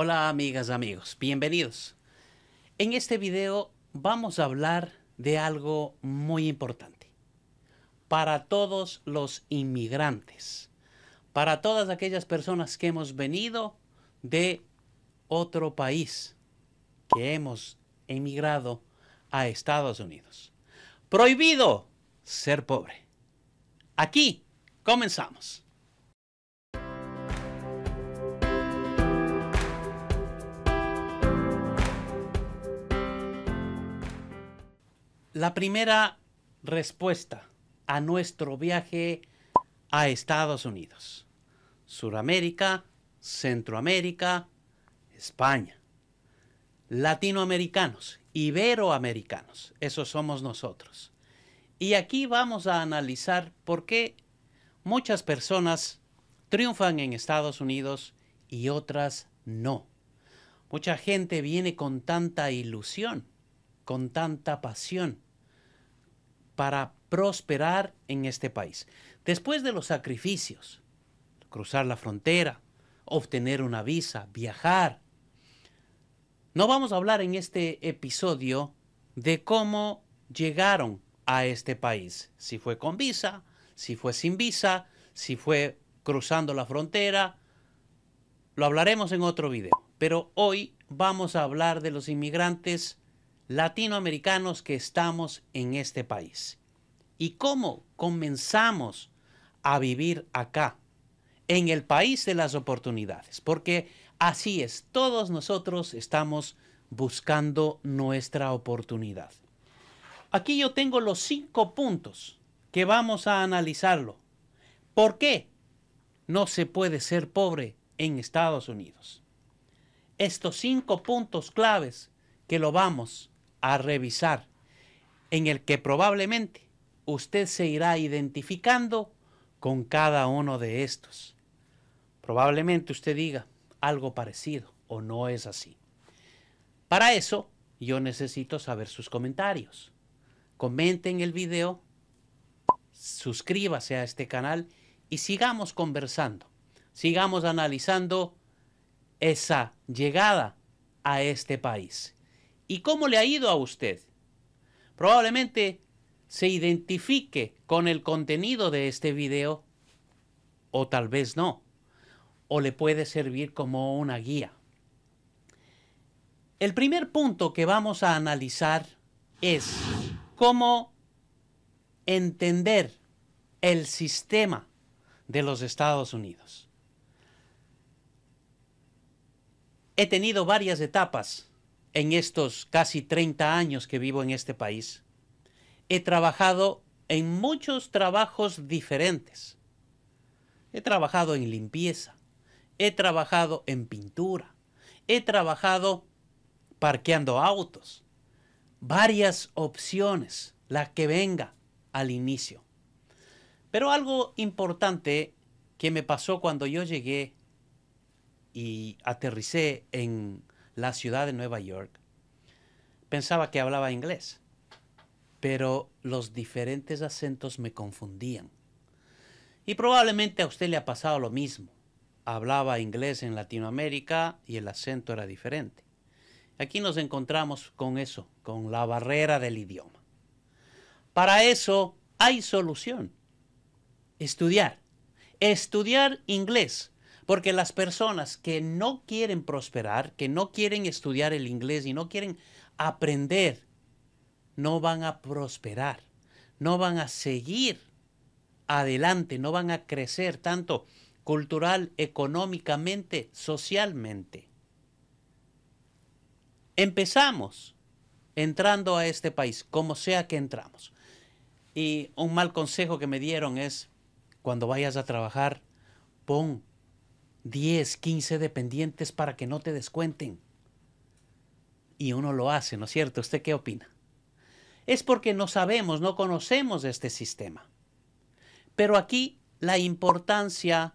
Hola amigas, amigos, bienvenidos. En este video vamos a hablar de algo muy importante. Para todos los inmigrantes, para todas aquellas personas que hemos venido de otro país, que hemos emigrado a Estados Unidos. Prohibido ser pobre. Aquí comenzamos. La primera respuesta a nuestro viaje a Estados Unidos, Suramérica, Centroamérica, España, latinoamericanos, iberoamericanos, esos somos nosotros. Y aquí vamos a analizar por qué muchas personas triunfan en Estados Unidos y otras no. Mucha gente viene con tanta ilusión, con tanta pasión, para prosperar en este país. Después de los sacrificios, cruzar la frontera, obtener una visa, viajar, no vamos a hablar en este episodio de cómo llegaron a este país, si fue con visa, si fue sin visa, si fue cruzando la frontera, lo hablaremos en otro video. Pero hoy vamos a hablar de los inmigrantes latinoamericanos que estamos en este país y cómo comenzamos a vivir acá, en el país de las oportunidades, porque así es, todos nosotros estamos buscando nuestra oportunidad. Aquí yo tengo los cinco puntos que vamos a analizarlo. ¿Por qué no se puede ser pobre en Estados Unidos? Estos cinco puntos claves que lo vamos a revisar, en el que probablemente usted se irá identificando con cada uno de estos. Probablemente usted diga algo parecido o no es así. Para eso, yo necesito saber sus comentarios. Comenten el video, suscríbase a este canal y sigamos conversando, sigamos analizando esa llegada a este país. ¿Y cómo le ha ido a usted? Probablemente se identifique con el contenido de este video o tal vez no, o le puede servir como una guía. El primer punto que vamos a analizar es cómo entender el sistema de los Estados Unidos. He tenido varias etapas en estos casi 30 años que vivo en este país, he trabajado en muchos trabajos diferentes. He trabajado en limpieza, he trabajado en pintura, he trabajado parqueando autos. Varias opciones, la que venga al inicio. Pero algo importante que me pasó cuando yo llegué y aterricé en la ciudad de Nueva York, pensaba que hablaba inglés, pero los diferentes acentos me confundían. Y probablemente a usted le ha pasado lo mismo. Hablaba inglés en Latinoamérica y el acento era diferente. Aquí nos encontramos con eso, con la barrera del idioma. Para eso hay solución. Estudiar. Estudiar inglés porque las personas que no quieren prosperar, que no quieren estudiar el inglés y no quieren aprender, no van a prosperar, no van a seguir adelante, no van a crecer tanto cultural, económicamente, socialmente. Empezamos entrando a este país, como sea que entramos. Y un mal consejo que me dieron es, cuando vayas a trabajar, pon 10, 15 dependientes para que no te descuenten. Y uno lo hace, ¿no es cierto? ¿Usted qué opina? Es porque no sabemos, no conocemos este sistema. Pero aquí la importancia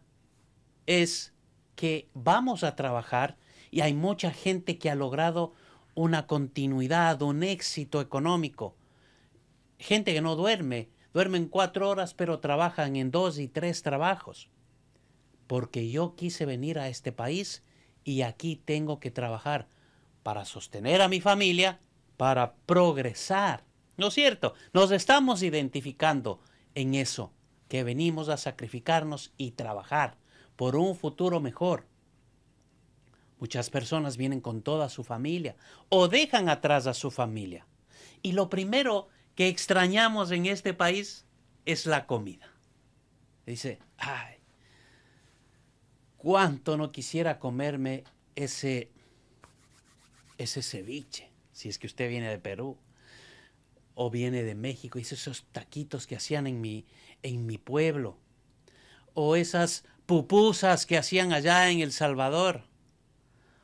es que vamos a trabajar y hay mucha gente que ha logrado una continuidad, un éxito económico. Gente que no duerme, duermen cuatro horas pero trabajan en dos y tres trabajos porque yo quise venir a este país y aquí tengo que trabajar para sostener a mi familia, para progresar. ¿No es cierto? Nos estamos identificando en eso, que venimos a sacrificarnos y trabajar por un futuro mejor. Muchas personas vienen con toda su familia o dejan atrás a su familia. Y lo primero que extrañamos en este país es la comida. Dice, ay, cuánto no quisiera comerme ese, ese ceviche, si es que usted viene de Perú o viene de México, y esos taquitos que hacían en mi, en mi pueblo, o esas pupusas que hacían allá en El Salvador,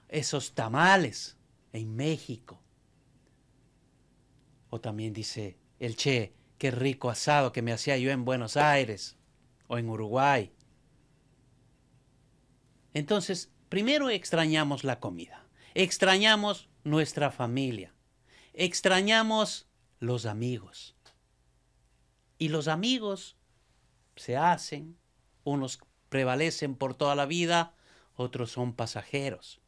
esos tamales en México. O también dice el Che, qué rico asado que me hacía yo en Buenos Aires o en Uruguay. Entonces, primero extrañamos la comida, extrañamos nuestra familia, extrañamos los amigos. Y los amigos se hacen, unos prevalecen por toda la vida, otros son pasajeros.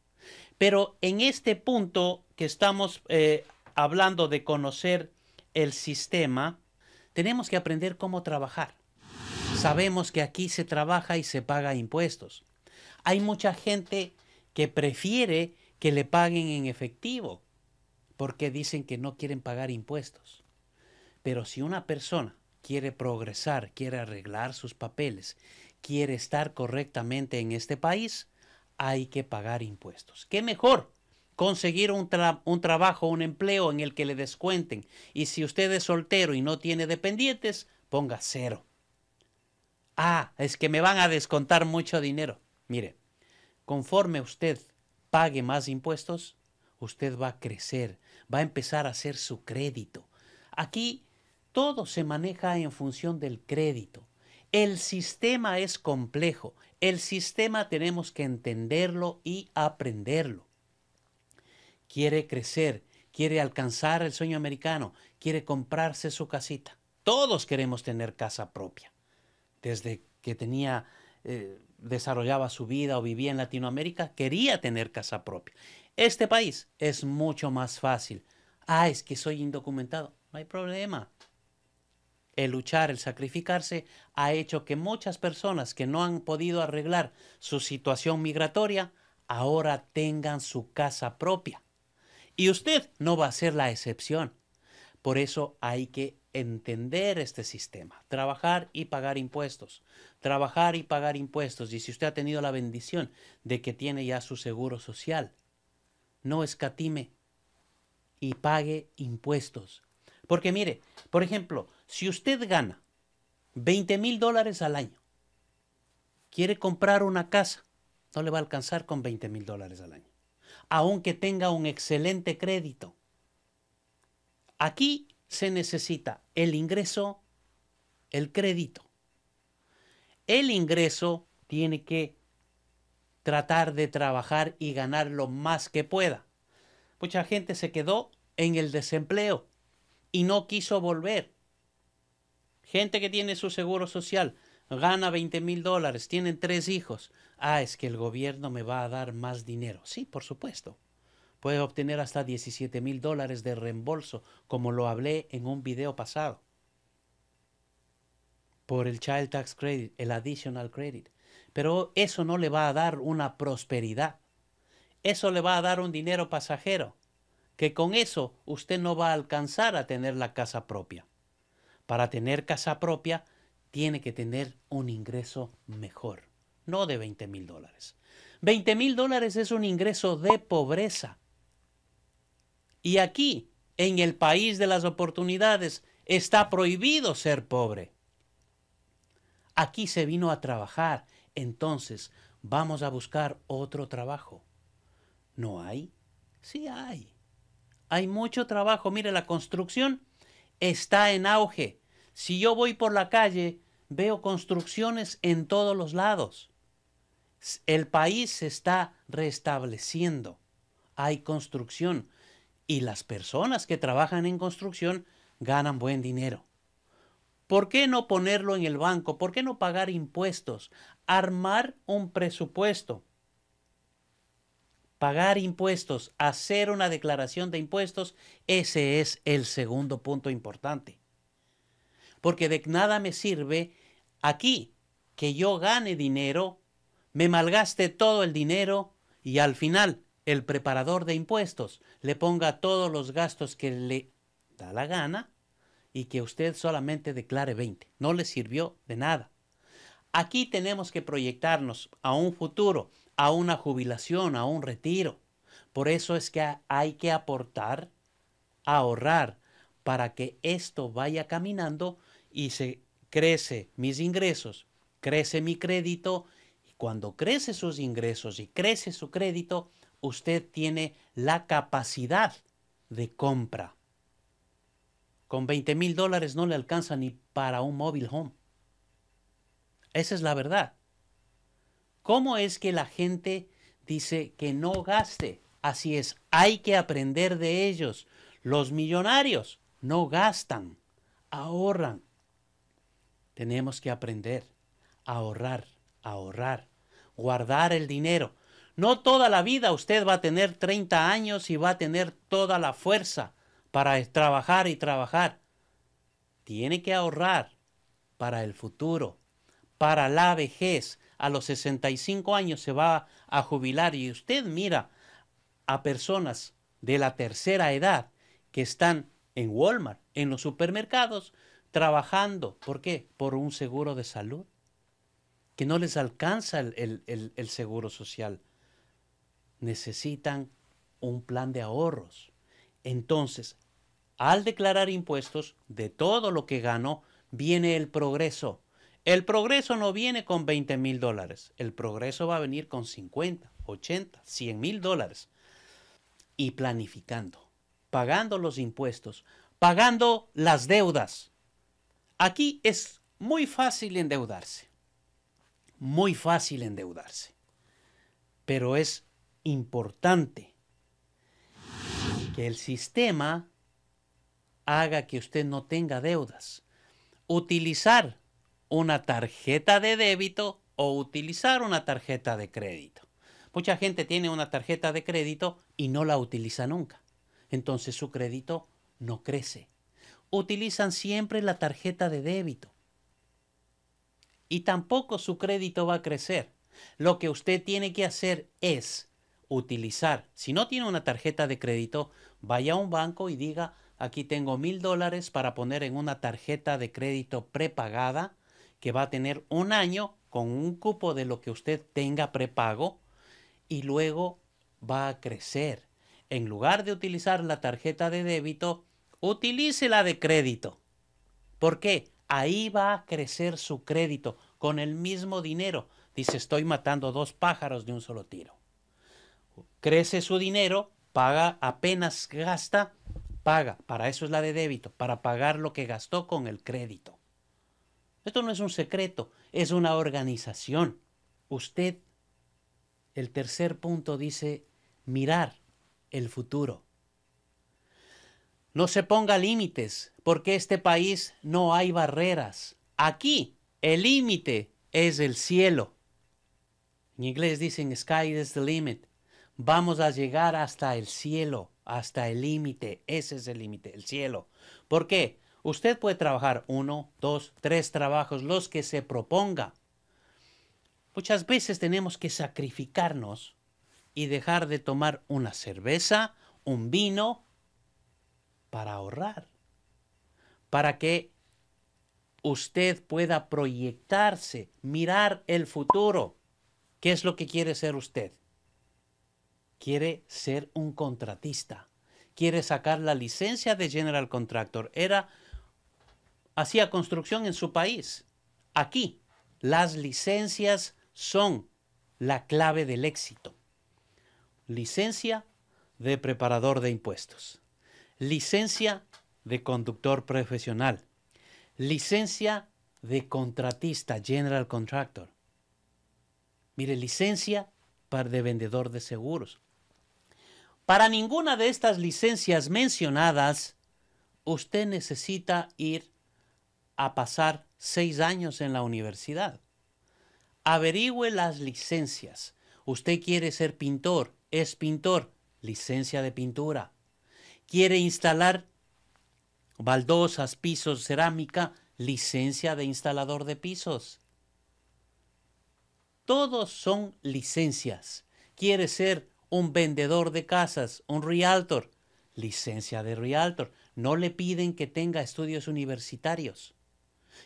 Pero en este punto que estamos eh, hablando de conocer el sistema, tenemos que aprender cómo trabajar. Sabemos que aquí se trabaja y se paga impuestos. Hay mucha gente que prefiere que le paguen en efectivo porque dicen que no quieren pagar impuestos. Pero si una persona quiere progresar, quiere arreglar sus papeles, quiere estar correctamente en este país, hay que pagar impuestos. ¿Qué mejor? Conseguir un, un trabajo, un empleo en el que le descuenten. Y si usted es soltero y no tiene dependientes, ponga cero. Ah, es que me van a descontar mucho dinero. Mire, conforme usted pague más impuestos, usted va a crecer, va a empezar a hacer su crédito. Aquí todo se maneja en función del crédito. El sistema es complejo, el sistema tenemos que entenderlo y aprenderlo. Quiere crecer, quiere alcanzar el sueño americano, quiere comprarse su casita. Todos queremos tener casa propia. Desde que tenía eh, desarrollaba su vida o vivía en Latinoamérica quería tener casa propia. Este país es mucho más fácil. Ah, es que soy indocumentado. No hay problema. El luchar, el sacrificarse ha hecho que muchas personas que no han podido arreglar su situación migratoria ahora tengan su casa propia. Y usted no va a ser la excepción. Por eso hay que entender este sistema, trabajar y pagar impuestos, trabajar y pagar impuestos. Y si usted ha tenido la bendición de que tiene ya su seguro social, no escatime y pague impuestos. Porque mire, por ejemplo, si usted gana 20 mil dólares al año, quiere comprar una casa, no le va a alcanzar con 20 mil dólares al año, aunque tenga un excelente crédito Aquí se necesita el ingreso, el crédito. El ingreso tiene que tratar de trabajar y ganar lo más que pueda. Mucha gente se quedó en el desempleo y no quiso volver. Gente que tiene su seguro social, gana 20 mil dólares, tienen tres hijos. Ah, es que el gobierno me va a dar más dinero. Sí, por supuesto puede obtener hasta 17 mil dólares de reembolso, como lo hablé en un video pasado, por el Child Tax Credit, el Additional Credit. Pero eso no le va a dar una prosperidad. Eso le va a dar un dinero pasajero, que con eso usted no va a alcanzar a tener la casa propia. Para tener casa propia, tiene que tener un ingreso mejor, no de 20 mil dólares. 20 mil dólares es un ingreso de pobreza y aquí, en el país de las oportunidades, está prohibido ser pobre. Aquí se vino a trabajar, entonces vamos a buscar otro trabajo. ¿No hay? Sí hay. Hay mucho trabajo. Mire, la construcción está en auge. Si yo voy por la calle, veo construcciones en todos los lados. El país se está restableciendo. Hay construcción y las personas que trabajan en construcción ganan buen dinero. ¿Por qué no ponerlo en el banco? ¿Por qué no pagar impuestos? Armar un presupuesto. Pagar impuestos, hacer una declaración de impuestos, ese es el segundo punto importante. Porque de nada me sirve aquí que yo gane dinero, me malgaste todo el dinero y al final el preparador de impuestos le ponga todos los gastos que le da la gana y que usted solamente declare 20. No le sirvió de nada. Aquí tenemos que proyectarnos a un futuro, a una jubilación, a un retiro. Por eso es que hay que aportar, ahorrar, para que esto vaya caminando y se crece mis ingresos, crece mi crédito. Y cuando crece sus ingresos y crece su crédito, usted tiene la capacidad de compra. Con 20 mil dólares no le alcanza ni para un móvil home. Esa es la verdad. ¿Cómo es que la gente dice que no gaste? Así es, hay que aprender de ellos. Los millonarios no gastan, ahorran. Tenemos que aprender ahorrar, ahorrar, guardar el dinero. No toda la vida usted va a tener 30 años y va a tener toda la fuerza para trabajar y trabajar. Tiene que ahorrar para el futuro, para la vejez. A los 65 años se va a jubilar y usted mira a personas de la tercera edad que están en Walmart, en los supermercados, trabajando. ¿Por qué? Por un seguro de salud, que no les alcanza el, el seguro social necesitan un plan de ahorros. Entonces, al declarar impuestos de todo lo que ganó viene el progreso. El progreso no viene con 20 mil dólares, el progreso va a venir con 50, 80, 100 mil dólares. Y planificando, pagando los impuestos, pagando las deudas. Aquí es muy fácil endeudarse, muy fácil endeudarse, pero es importante. Que el sistema haga que usted no tenga deudas. Utilizar una tarjeta de débito o utilizar una tarjeta de crédito. Mucha gente tiene una tarjeta de crédito y no la utiliza nunca. Entonces su crédito no crece. Utilizan siempre la tarjeta de débito. Y tampoco su crédito va a crecer. Lo que usted tiene que hacer es utilizar. Si no tiene una tarjeta de crédito, vaya a un banco y diga, aquí tengo mil dólares para poner en una tarjeta de crédito prepagada que va a tener un año con un cupo de lo que usted tenga prepago y luego va a crecer. En lugar de utilizar la tarjeta de débito, utilice la de crédito. ¿Por qué? Ahí va a crecer su crédito con el mismo dinero. Dice, estoy matando dos pájaros de un solo tiro crece su dinero, paga apenas gasta, paga. Para eso es la de débito, para pagar lo que gastó con el crédito. Esto no es un secreto, es una organización. Usted, el tercer punto dice, mirar el futuro. No se ponga límites, porque este país no hay barreras. Aquí el límite es el cielo. En inglés dicen sky is the limit vamos a llegar hasta el cielo, hasta el límite. Ese es el límite, el cielo. ¿Por qué? Usted puede trabajar uno, dos, tres trabajos, los que se proponga. Muchas veces tenemos que sacrificarnos y dejar de tomar una cerveza, un vino, para ahorrar, para que usted pueda proyectarse, mirar el futuro. ¿Qué es lo que quiere ser usted? quiere ser un contratista, quiere sacar la licencia de general contractor. Era hacía construcción en su país. Aquí las licencias son la clave del éxito. Licencia de preparador de impuestos. Licencia de conductor profesional. Licencia de contratista, general contractor. Mire, licencia para de vendedor de seguros. Para ninguna de estas licencias mencionadas, usted necesita ir a pasar seis años en la universidad. Averigüe las licencias. Usted quiere ser pintor, es pintor, licencia de pintura. Quiere instalar baldosas, pisos, cerámica, licencia de instalador de pisos. Todos son licencias. Quiere ser un vendedor de casas, un realtor, licencia de realtor. No le piden que tenga estudios universitarios.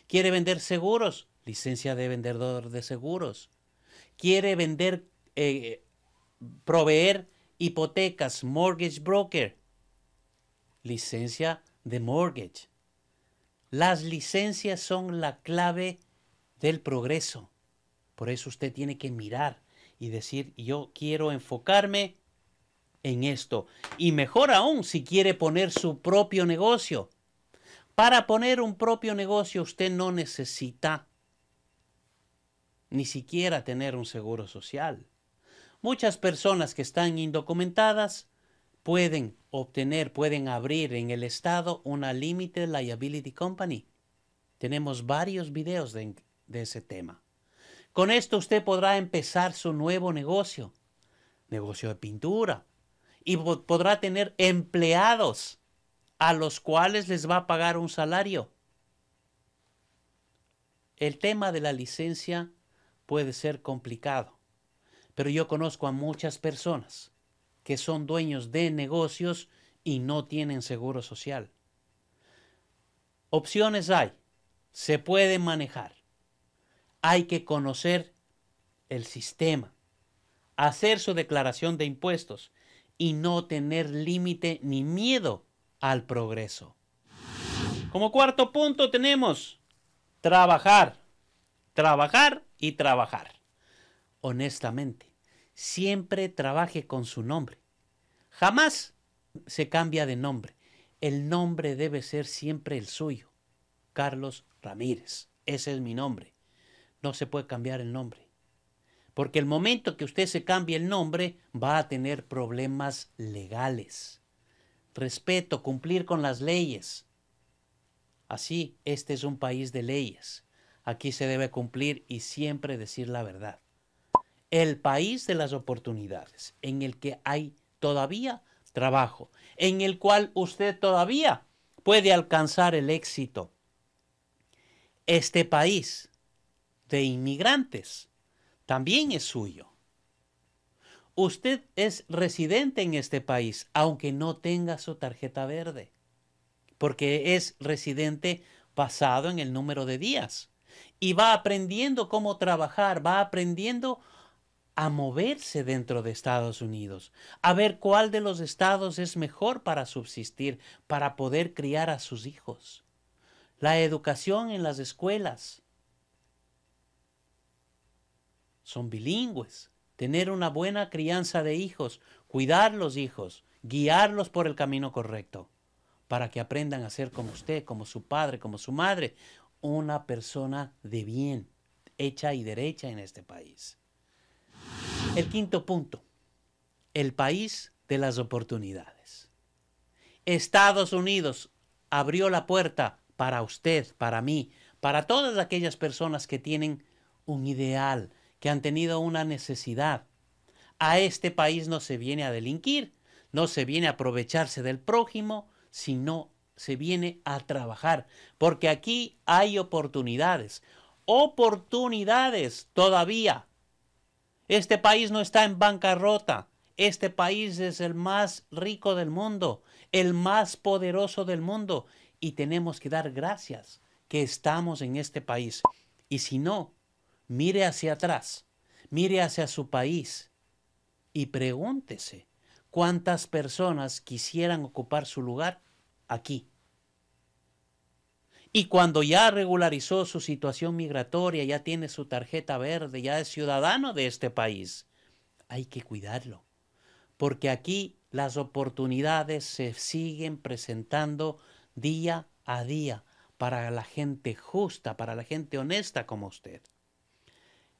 Quiere vender seguros, licencia de vendedor de seguros. Quiere vender, eh, proveer hipotecas, mortgage broker, licencia de mortgage. Las licencias son la clave del progreso. Por eso usted tiene que mirar y decir, yo quiero enfocarme en esto. Y mejor aún si quiere poner su propio negocio. Para poner un propio negocio usted no necesita ni siquiera tener un seguro social. Muchas personas que están indocumentadas pueden obtener, pueden abrir en el estado una Limited Liability Company. Tenemos varios videos de, de ese tema. Con esto usted podrá empezar su nuevo negocio, negocio de pintura, y podrá tener empleados a los cuales les va a pagar un salario. El tema de la licencia puede ser complicado, pero yo conozco a muchas personas que son dueños de negocios y no tienen seguro social. Opciones hay, se puede manejar hay que conocer el sistema, hacer su declaración de impuestos y no tener límite ni miedo al progreso. Como cuarto punto tenemos trabajar, trabajar y trabajar. Honestamente, siempre trabaje con su nombre. Jamás se cambia de nombre. El nombre debe ser siempre el suyo. Carlos Ramírez. Ese es mi nombre no se puede cambiar el nombre. Porque el momento que usted se cambie el nombre va a tener problemas legales. Respeto, cumplir con las leyes. Así, este es un país de leyes. Aquí se debe cumplir y siempre decir la verdad. El país de las oportunidades, en el que hay todavía trabajo, en el cual usted todavía puede alcanzar el éxito. Este país de inmigrantes también es suyo. Usted es residente en este país, aunque no tenga su tarjeta verde, porque es residente basado en el número de días. Y va aprendiendo cómo trabajar, va aprendiendo a moverse dentro de Estados Unidos, a ver cuál de los estados es mejor para subsistir, para poder criar a sus hijos. La educación en las escuelas, son bilingües. Tener una buena crianza de hijos, cuidar los hijos, guiarlos por el camino correcto, para que aprendan a ser como usted, como su padre, como su madre, una persona de bien, hecha y derecha en este país. El quinto punto, el país de las oportunidades. Estados Unidos abrió la puerta para usted, para mí, para todas aquellas personas que tienen un ideal, que han tenido una necesidad. A este país no se viene a delinquir, no se viene a aprovecharse del prójimo, sino se viene a trabajar, porque aquí hay oportunidades, oportunidades todavía. Este país no está en bancarrota, este país es el más rico del mundo, el más poderoso del mundo, y tenemos que dar gracias que estamos en este país. Y si no, Mire hacia atrás, mire hacia su país y pregúntese cuántas personas quisieran ocupar su lugar aquí. Y cuando ya regularizó su situación migratoria, ya tiene su tarjeta verde, ya es ciudadano de este país, hay que cuidarlo, porque aquí las oportunidades se siguen presentando día a día para la gente justa, para la gente honesta como usted.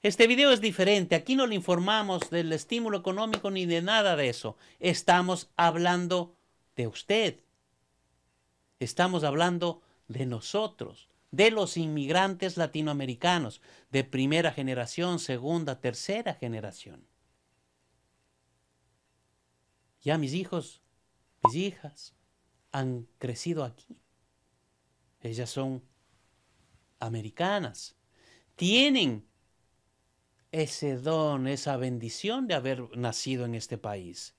Este video es diferente, aquí no le informamos del estímulo económico ni de nada de eso. Estamos hablando de usted. Estamos hablando de nosotros, de los inmigrantes latinoamericanos, de primera generación, segunda, tercera generación. Ya mis hijos, mis hijas han crecido aquí. Ellas son americanas. Tienen ese don, esa bendición de haber nacido en este país.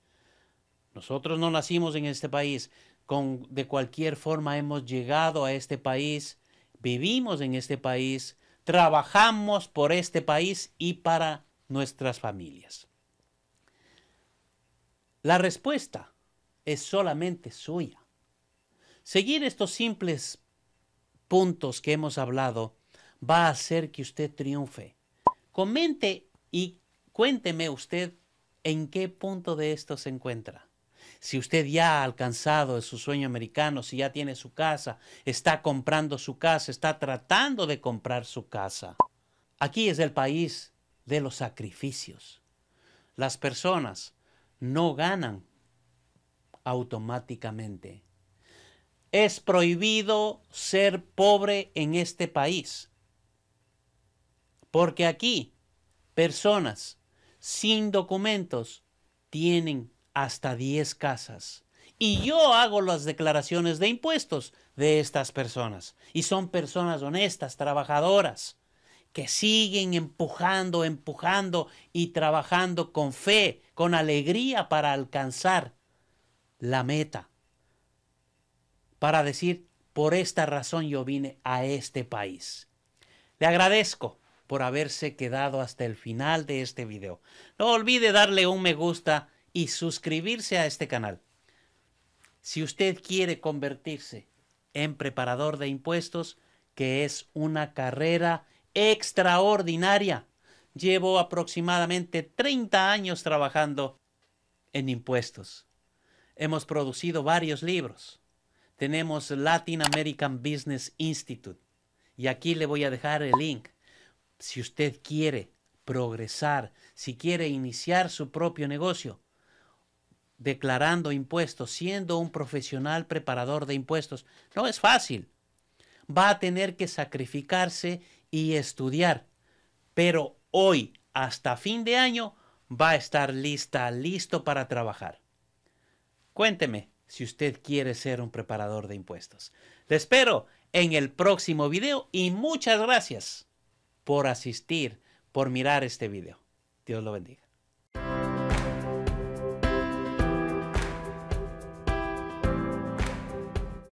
Nosotros no nacimos en este país, Con, de cualquier forma hemos llegado a este país, vivimos en este país, trabajamos por este país y para nuestras familias. La respuesta es solamente suya. Seguir estos simples puntos que hemos hablado va a hacer que usted triunfe Comente y cuénteme usted en qué punto de esto se encuentra. Si usted ya ha alcanzado su sueño americano, si ya tiene su casa, está comprando su casa, está tratando de comprar su casa. Aquí es el país de los sacrificios. Las personas no ganan automáticamente. Es prohibido ser pobre en este país. Porque aquí personas sin documentos tienen hasta 10 casas. Y yo hago las declaraciones de impuestos de estas personas. Y son personas honestas, trabajadoras, que siguen empujando, empujando y trabajando con fe, con alegría para alcanzar la meta. Para decir, por esta razón yo vine a este país. Le agradezco por haberse quedado hasta el final de este video. No olvide darle un me gusta y suscribirse a este canal. Si usted quiere convertirse en preparador de impuestos, que es una carrera extraordinaria, llevo aproximadamente 30 años trabajando en impuestos. Hemos producido varios libros. Tenemos Latin American Business Institute. Y aquí le voy a dejar el link si usted quiere progresar, si quiere iniciar su propio negocio, declarando impuestos, siendo un profesional preparador de impuestos, no es fácil. Va a tener que sacrificarse y estudiar. Pero hoy, hasta fin de año, va a estar lista, listo para trabajar. Cuénteme si usted quiere ser un preparador de impuestos. Te espero en el próximo video y muchas gracias por asistir, por mirar este video. Dios lo bendiga.